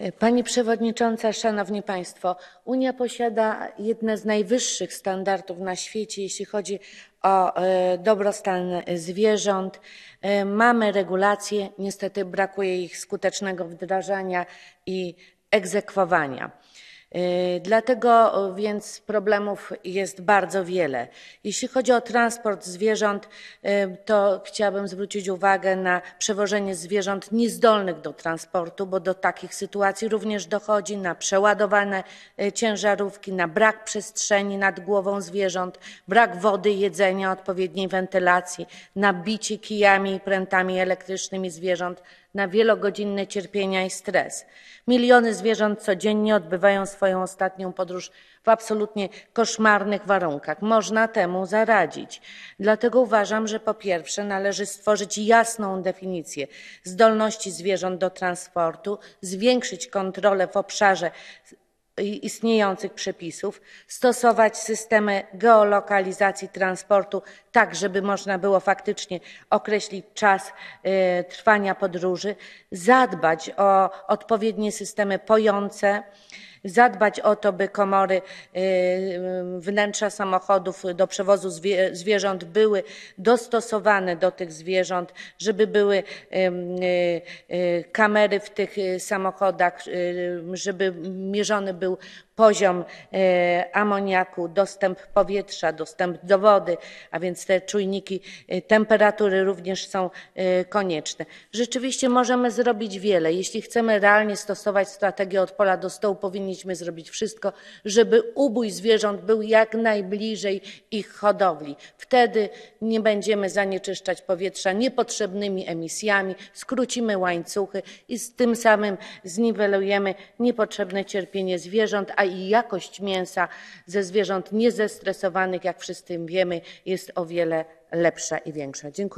E, pani Przewodnicząca, Szanowni Państwo, Unia posiada jedne z najwyższych standardów na świecie, jeśli chodzi o e, dobrostan zwierząt. E, mamy regulacje, niestety brakuje ich skutecznego wdrażania i egzekwowania. Y, dlatego więc problemów jest bardzo wiele. Jeśli chodzi o transport zwierząt, y, to chciałabym zwrócić uwagę na przewożenie zwierząt niezdolnych do transportu, bo do takich sytuacji również dochodzi, na przeładowane y, ciężarówki, na brak przestrzeni nad głową zwierząt, brak wody, jedzenia, odpowiedniej wentylacji, na bicie kijami i prętami elektrycznymi zwierząt, na wielogodzinne cierpienia i stres. Miliony zwierząt codziennie odbywają swoją ostatnią podróż w absolutnie koszmarnych warunkach. Można temu zaradzić. Dlatego uważam, że po pierwsze należy stworzyć jasną definicję zdolności zwierząt do transportu, zwiększyć kontrolę w obszarze istniejących przepisów, stosować systemy geolokalizacji transportu tak, żeby można było faktycznie określić czas y, trwania podróży, zadbać o odpowiednie systemy pojące, zadbać o to, by komory y, y, wnętrza samochodów do przewozu zwierząt były dostosowane do tych zwierząt, żeby były y, kamery w tych samochodach, żeby mierzony był poziom e, amoniaku, dostęp powietrza, dostęp do wody, a więc te czujniki e, temperatury również są e, konieczne. Rzeczywiście możemy zrobić wiele. Jeśli chcemy realnie stosować strategię od pola do stołu, powinniśmy zrobić wszystko, żeby ubój zwierząt był jak najbliżej ich hodowli. Wtedy nie będziemy zanieczyszczać powietrza niepotrzebnymi emisjami, skrócimy łańcuchy i z tym samym zniwelujemy niepotrzebne cierpienie zwierząt, a i jakość mięsa ze zwierząt niezestresowanych, jak wszyscy wiemy, jest o wiele lepsza i większa. Dziękuję.